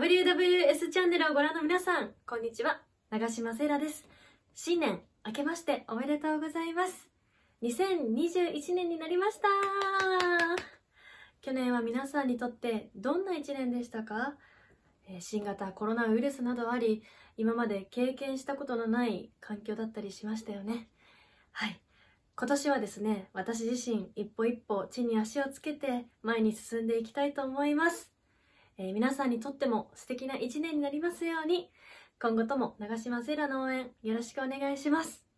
WWS チャンネルをご覧の皆さん、こんにちは。長嶋聖奈です。新年、明けましておめでとうございます。2021年になりました。去年は皆さんにとってどんな1年でしたか新型コロナウイルスなどあり、今まで経験したことのない環境だったりしましたよね。はい。今年はですね、私自身一歩一歩地に足をつけて前に進んでいきたいと思います。えー、皆さんにとっても素敵な一年になりますように、今後とも長嶋セイラの応援よろしくお願いします。